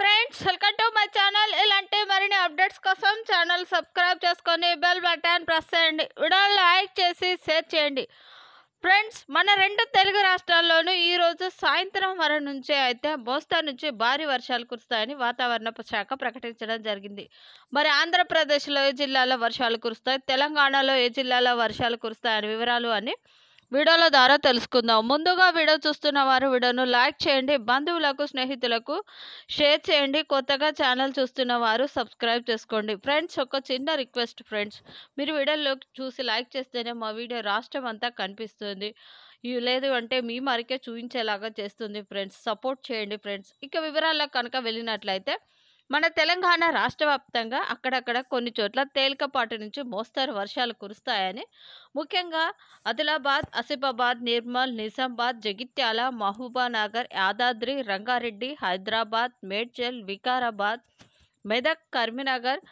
friends welcome to my channel ఇలాంటి మరిన్ని updates కోసం ఛానల్ సబ్స్క్రైబ్ చేసుకొని బెల్ బటన్ ప్రెస్ చేయండి వీడియో లైక్ చేసి షేర్ చేయండి ఫ్రెండ్స్ మన రెండు తెలుగు రాష్ట్రాల్లోనూ ఈరోజు సాయంత్రం వర నుంచే అయితే మోస్తా నుంచి భారీ వర్షాలు కురుస్తాయని వాతావరణ శాఖ ప్రకటించడం జరిగింది మరి ఆంధ్రప్రదేశ్లో ఏ జిల్లాలో వర్షాలు కురుస్తాయి తెలంగాణలో ఏ జిల్లాలో వర్షాలు కురుస్తాయని వివరాలు అని వీడియోల ద్వారా తెలుసుకుందాం ముందుగా వీడియో చూస్తున్న వారు వీడియోను లైక్ చేయండి బంధువులకు స్నేహితులకు షేర్ చేయండి కొత్తగా ఛానల్ చూస్తున్న వారు సబ్స్క్రైబ్ చేసుకోండి ఫ్రెండ్స్ ఒక చిన్న రిక్వెస్ట్ ఫ్రెండ్స్ మీరు వీడియోలో చూసి లైక్ చేస్తేనే మా వీడియో రాష్ట్రం అంతా కనిపిస్తుంది లేదు అంటే మీ మరికే చూపించేలాగా చేస్తుంది ఫ్రెండ్స్ సపోర్ట్ చేయండి ఫ్రెండ్స్ ఇక వివరాల్లో కనుక వెళ్ళినట్లయితే మన తెలంగాణ రాష్ట్ర వ్యాప్తంగా అక్కడక్కడ కొన్ని చోట్ల తేలికపాటు నుంచి మోస్తారు వర్షాలు కురుస్తాయని ముఖ్యంగా ఆదిలాబాద్ ఆసిఫాబాద్ నిర్మల్ నిజామాబాద్ జగిత్యాల మహబూబానగర్ యాదాద్రి రంగారెడ్డి హైదరాబాద్ మేడ్చల్ వికారాబాద్ మెదక్ కరీంనగర్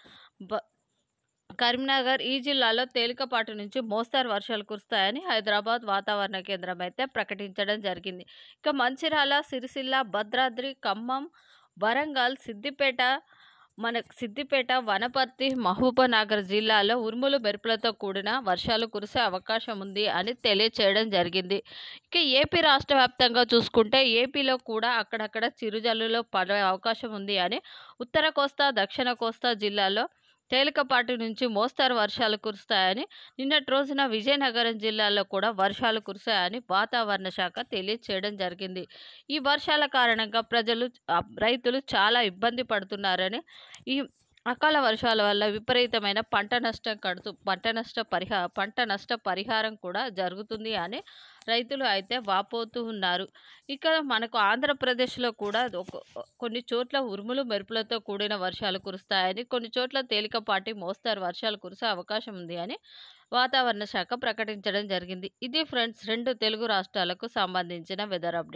కరీంనగర్ ఈ జిల్లాలో తేలికపాటు నుంచి మోస్తారు వర్షాలు కురుస్తాయని హైదరాబాద్ వాతావరణ కేంద్రం అయితే ప్రకటించడం జరిగింది ఇక మంచిర్యాల సిరిసిల్ల భద్రాద్రి ఖమ్మం వరంగల్ సిద్దిపేట మన సిద్దిపేట వనపర్తి మహబూబ్నగర్ జిల్లాలో ఉరుములు మెరుపులతో కూడిన వర్షాలు కురిసే అవకాశం ఉంది అని తెలియచేయడం జరిగింది ఇక ఏపీ రాష్ట్ర వ్యాప్తంగా చూసుకుంటే ఏపీలో కూడా అక్కడక్కడ చిరుజల్లులో పడే అవకాశం ఉంది అని ఉత్తర కోస్తా దక్షిణ కోస్తా జిల్లాలో తేలికపాటి నుంచి మోస్తారు వర్షాలు కురుస్తాయని నిన్నటి రోజున విజయనగరం జిల్లాలో కూడా వర్షాలు కురిశాయని వాతావరణ శాఖ తెలియచేయడం జరిగింది ఈ వర్షాల కారణంగా ప్రజలు రైతులు చాలా ఇబ్బంది పడుతున్నారని ఈ అకాల వర్షాల వల్ల విపరీతమైన పంట నష్టం కడుతూ పంట నష్ట పరిహార పంట నష్ట పరిహారం కూడా జరుగుతుంది అని రైతులు అయితే వాపోతూ ఉన్నారు ఇక్కడ మనకు ఆంధ్రప్రదేశ్లో కూడా కొన్ని చోట్ల ఉరుములు మెరుపులతో కూడిన వర్షాలు కురుస్తాయని కొన్ని చోట్ల తేలికపాటి మోస్తారు వర్షాలు కురిసే అవకాశం ఉంది అని వాతావరణ శాఖ ప్రకటించడం జరిగింది ఇది ఫ్రెండ్స్ రెండు తెలుగు రాష్ట్రాలకు సంబంధించిన వెదర్ అప్డేట్